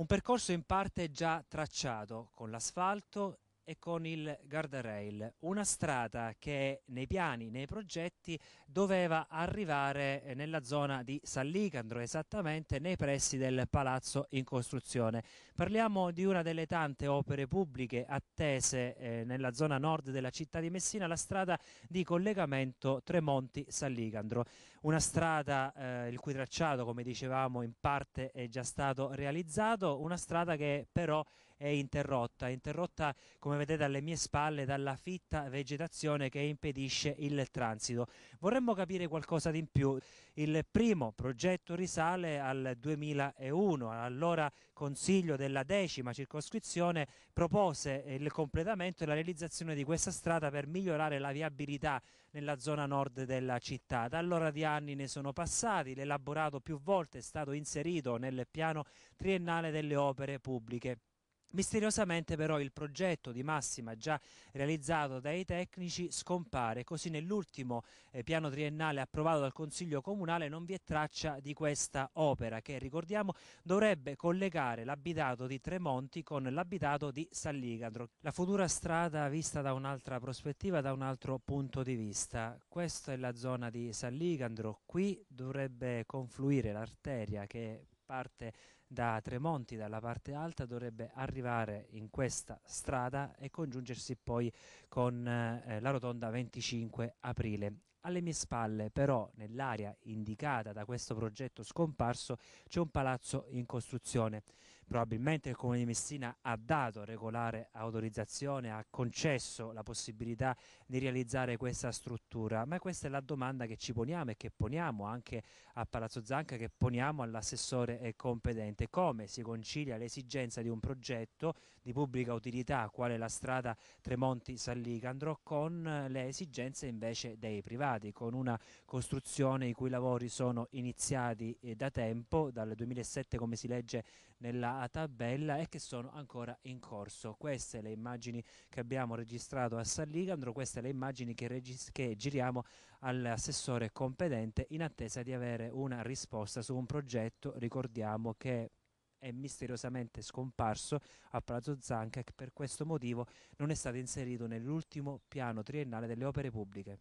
un percorso in parte già tracciato con l'asfalto e con il guardrail, una strada che nei piani, nei progetti doveva arrivare eh, nella zona di Sallicandro, esattamente nei pressi del palazzo in costruzione. Parliamo di una delle tante opere pubbliche attese eh, nella zona nord della città di Messina, la strada di collegamento Tremonti-Sallicandro, una strada eh, il cui tracciato, come dicevamo, in parte è già stato realizzato, una strada che però è interrotta, è interrotta come vedete alle mie spalle dalla fitta vegetazione che impedisce il transito. Vorremmo capire qualcosa di più. Il primo progetto risale al 2001, allora Consiglio della decima circoscrizione propose il completamento e la realizzazione di questa strada per migliorare la viabilità nella zona nord della città. Da allora di anni ne sono passati, l'elaborato più volte è stato inserito nel piano triennale delle opere pubbliche. Misteriosamente però il progetto di massima già realizzato dai tecnici scompare, così nell'ultimo eh, piano triennale approvato dal Consiglio Comunale non vi è traccia di questa opera che, ricordiamo, dovrebbe collegare l'abitato di Tremonti con l'abitato di Salligandro. La futura strada vista da un'altra prospettiva, da un altro punto di vista. Questa è la zona di Salligandro, qui dovrebbe confluire l'arteria che parte da Tremonti, dalla parte alta, dovrebbe arrivare in questa strada e congiungersi poi con eh, la rotonda 25 aprile. Alle mie spalle, però, nell'area indicata da questo progetto scomparso, c'è un palazzo in costruzione probabilmente il Comune di Messina ha dato regolare autorizzazione, ha concesso la possibilità di realizzare questa struttura, ma questa è la domanda che ci poniamo e che poniamo anche a Palazzo Zanca, che poniamo all'assessore competente, come si concilia l'esigenza di un progetto di pubblica utilità, quale la strada Tremonti-Sallicandro, con le esigenze invece dei privati, con una costruzione i cui lavori sono iniziati eh, da tempo, dal 2007 come si legge nella tabella e che sono ancora in corso. Queste le immagini che abbiamo registrato a San Ligandro, queste le immagini che, regis- che giriamo all'assessore competente in attesa di avere una risposta su un progetto, ricordiamo che è misteriosamente scomparso a Palazzo Zanca e per questo motivo non è stato inserito nell'ultimo piano triennale delle opere pubbliche.